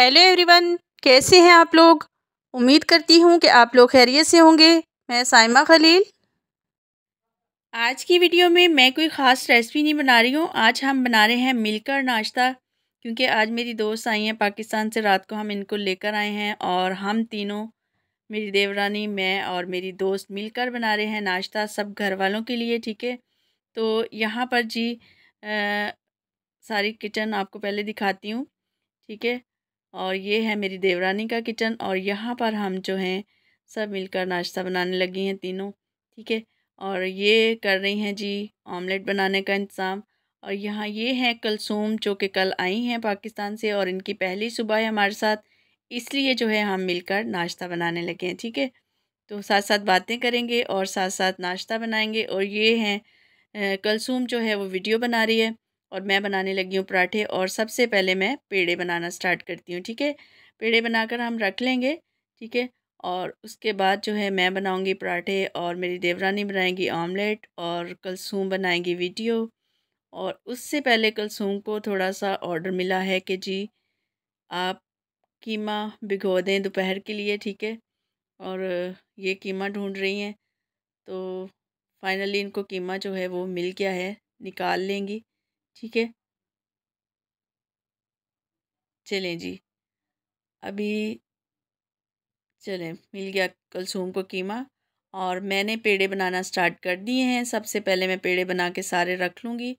hello everyone कैसे हैं आप लोग उम्मीद करती हूँ कि आप लोग खैरियत से होंगे मैं साइमा खलील आज की वीडियो में मैं कोई ख़ास रेसिपी नहीं बना रही हूँ आज हम बना रहे हैं मिलकर नाश्ता क्योंकि आज मेरी दोस्त आई हैं पाकिस्तान से रात को हम इनको लेकर आए हैं और हम तीनों मेरी देवरानी मैं और मेरी दोस्त मिलकर बना रहे हैं नाश्ता सब घर वालों के लिए ठीक है तो यहाँ पर जी आ, सारी किचन आपको पहले दिखाती हूँ ठीक है और ये है मेरी देवरानी का किचन और यहाँ पर हम जो हैं सब मिलकर नाश्ता बनाने लगी हैं तीनों ठीक है और ये कर रही हैं जी ऑमलेट बनाने का इंतज़ाम और यहाँ ये हैं कलसूम जो कि कल आई हैं पाकिस्तान से और इनकी पहली सुबह है हमारे साथ इसलिए जो है हम मिलकर नाश्ता बनाने लगे हैं ठीक है तो साथ साथ बातें करेंगे और साथ साथ नाश्ता बनाएंगे और ये हैं कलसूम जो है वो वीडियो बना रही है और मैं बनाने लगी हूँ पराठे और सबसे पहले मैं पेड़े बनाना स्टार्ट करती हूँ ठीक है पेड़े बनाकर हम रख लेंगे ठीक है और उसके बाद जो है मैं बनाऊँगी पराठे और मेरी देवरानी बनाएंगी ऑमलेट और कलसूम बनाएंगी वीडियो और उससे पहले कलसूम को थोड़ा सा ऑर्डर मिला है कि जी आप कीमा भिगो दें दोपहर के लिए ठीक है और ये कीमा ढूंढ रही हैं तो फाइनली इनको कीमा जो है वो मिल गया है निकाल लेंगी ठीक है चलें जी अभी चलें मिल गया कलसूम को कीमा और मैंने पेड़े बनाना स्टार्ट कर दिए हैं सबसे पहले मैं पेड़े बना के सारे रख लूँगी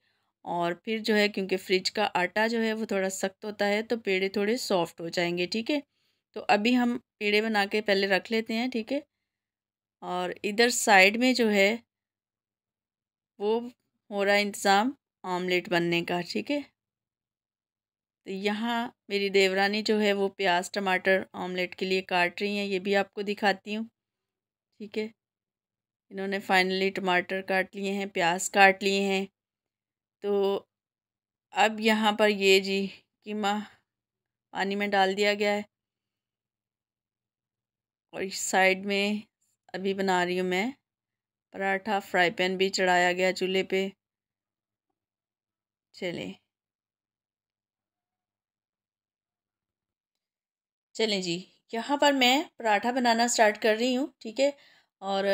और फिर जो है क्योंकि फ्रिज का आटा जो है वो थोड़ा सख्त होता है तो पेड़े थोड़े सॉफ्ट हो जाएंगे ठीक है तो अभी हम पेड़े बना के पहले रख लेते हैं ठीक है और इधर साइड में जो है वो हो रहा इंतज़ाम ऑमलेट बनने का ठीक है तो यहाँ मेरी देवरानी जो है वो प्याज टमाटर ऑमलेट के लिए काट रही हैं ये भी आपको दिखाती हूँ ठीक है इन्होंने फाइनली टमाटर काट लिए हैं प्याज काट लिए हैं तो अब यहाँ पर ये जी कीमा पानी में डाल दिया गया है और इस साइड में अभी बना रही हूँ मैं पराठा फ्राई पैन भी चढ़ाया गया चूल्हे पे चले चलें जी यहाँ पर मैं पराठा बनाना स्टार्ट कर रही हूँ ठीक है और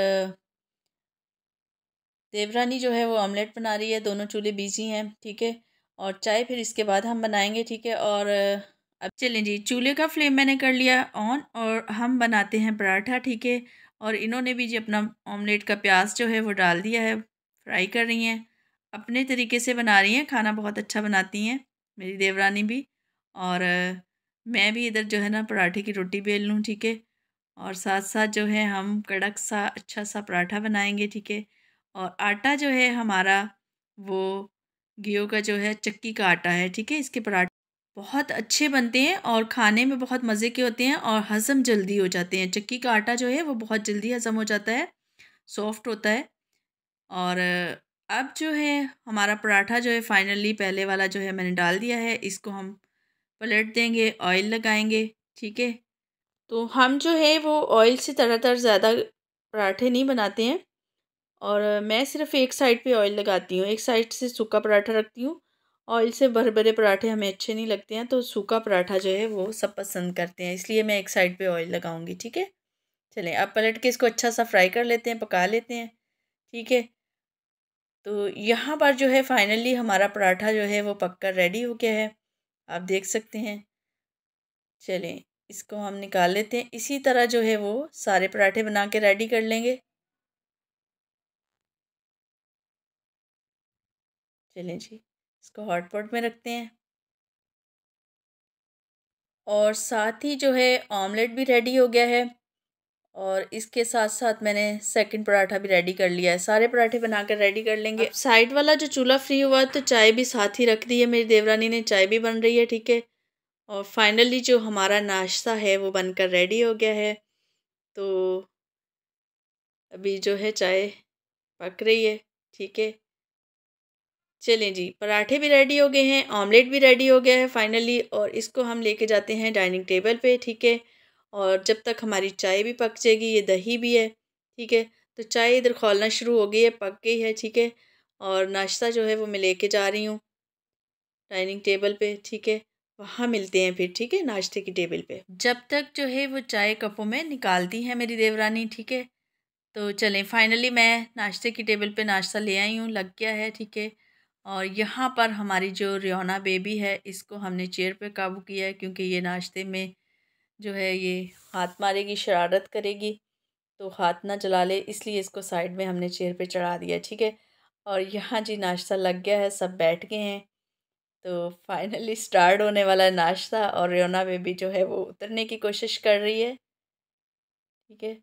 देवरानी जो है वो ऑमलेट बना रही है दोनों चूल्हे बिजी हैं ठीक है और चाय फिर इसके बाद हम बनाएंगे ठीक है और अब चलें जी चूल्हे का फ्लेम मैंने कर लिया ऑन और हम बनाते हैं पराठा ठीक है और इन्होंने भी जी अपना ऑमलेट का प्याज जो है वो डाल दिया है फ्राई कर रही हैं अपने तरीके से बना रही हैं खाना बहुत अच्छा बनाती हैं मेरी देवरानी भी और मैं भी इधर जो है ना पराठे की रोटी बेल लूँ ठीक है और साथ साथ जो है हम कड़क सा अच्छा सा पराठा बनाएंगे ठीक है और आटा जो है हमारा वो घीओ का जो है चक्की का आटा है ठीक है इसके पराठे बहुत अच्छे बनते हैं और खाने में बहुत मज़े के होते हैं और हज़म जल्दी हो जाते हैं चक्की का आटा जो है वो बहुत जल्दी हज़म हो जाता है सॉफ्ट होता है और अब जो है हमारा पराठा जो है फाइनली पहले वाला जो है मैंने डाल दिया है इसको हम पलट देंगे ऑयल लगाएंगे ठीक है तो हम जो है वो ऑयल से तरह तरह ज़्यादा पराठे नहीं बनाते हैं और मैं सिर्फ एक साइड पे ऑयल लगाती हूँ एक साइड से सूखा पराठा रखती हूँ ऑयल से भर भरे पराठे हमें अच्छे नहीं लगते हैं तो सूखा पराठा जो है वो सब पसंद करते हैं इसलिए मैं एक साइड पे ऑयल लगाऊंगी ठीक है चलें अब पलट के इसको अच्छा सा फ्राई कर लेते हैं पका लेते हैं ठीक है तो यहाँ पर जो है फाइनली हमारा पराठा जो है वो पककर रेडी हो गया है आप देख सकते हैं चलें इसको हम निकाल लेते हैं इसी तरह जो है वो सारे पराठे बना के रेडी कर लेंगे चलें जी इसको हॉटपॉट में रखते हैं और साथ ही जो है ऑमलेट भी रेडी हो गया है और इसके साथ साथ मैंने सेकंड पराठा भी रेडी कर लिया है सारे पराठे बनाकर रेडी कर लेंगे साइड वाला जो चूल्हा फ्री हुआ तो चाय भी साथ ही रख दी है मेरी देवरानी ने चाय भी बन रही है ठीक है और फाइनली जो हमारा नाश्ता है वो बनकर रेडी हो गया है तो अभी जो है चाय पक रही है ठीक है चलें जी पराठे भी रेडी हो गए हैं ऑमलेट भी रेडी हो गया है फाइनली और इसको हम लेके जाते हैं डाइनिंग टेबल पे ठीक है और जब तक हमारी चाय भी पक जाएगी ये दही भी है ठीक है तो चाय इधर खोलना शुरू हो गई है पक गई है ठीक है और नाश्ता जो है वो मैं लेके जा रही हूँ डाइनिंग टेबल पे ठीक है वहाँ मिलते हैं फिर ठीक है नाश्ते की टेबल पे जब तक जो है वो चाय कपों में निकालती हैं मेरी देवरानी ठीक है तो चलें फाइनली मैं नाश्ते की टेबल पे नाश्ता ले आई हूँ लग गया है ठीक है और यहाँ पर हमारी जो रियोना बेबी है इसको हमने चेयर पर काबू किया है क्योंकि ये नाश्ते में जो है ये हाथ मारेगी शरारत करेगी तो हाथ ना चला ले इसलिए इसको साइड में हमने चेयर पे चढ़ा दिया ठीक है और यहाँ जी नाश्ता लग गया है सब बैठ गए हैं तो फाइनली स्टार्ट होने वाला है नाश्ता और में बेबी जो है वो उतरने की कोशिश कर रही है ठीक है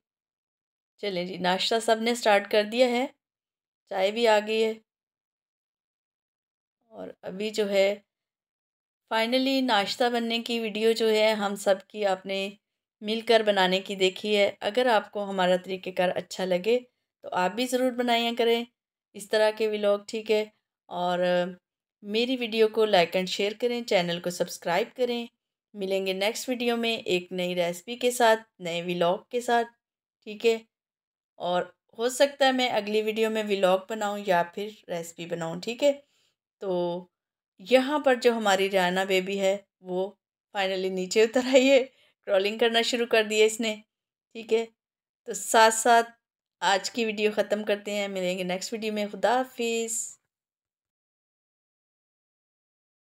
चले जी नाश्ता सब ने स्टार्ट कर दिया है चाय भी आ गई है और अभी जो है फाइनली नाश्ता बनने की वीडियो जो है हम सब की आपने मिलकर बनाने की देखी है अगर आपको हमारा तरीक़ेकार अच्छा लगे तो आप भी ज़रूर बनाया करें इस तरह के व्लॉग ठीक है और मेरी वीडियो को लाइक एंड शेयर करें चैनल को सब्सक्राइब करें मिलेंगे नेक्स्ट वीडियो में एक नई रेसिपी के साथ नए व्लॉग के साथ ठीक है और हो सकता है मैं अगली वीडियो में व्लॉग बनाऊं या फिर रेसिपी बनाऊं ठीक है तो यहाँ पर जो हमारी रियाना बेबी है वो फाइनली नीचे उतर आई है क्रॉलिंग करना शुरू कर दिया इसने ठीक है तो साथ साथ आज की वीडियो ख़त्म करते हैं मिलेंगे नेक्स्ट वीडियो में खुदा हाफिज़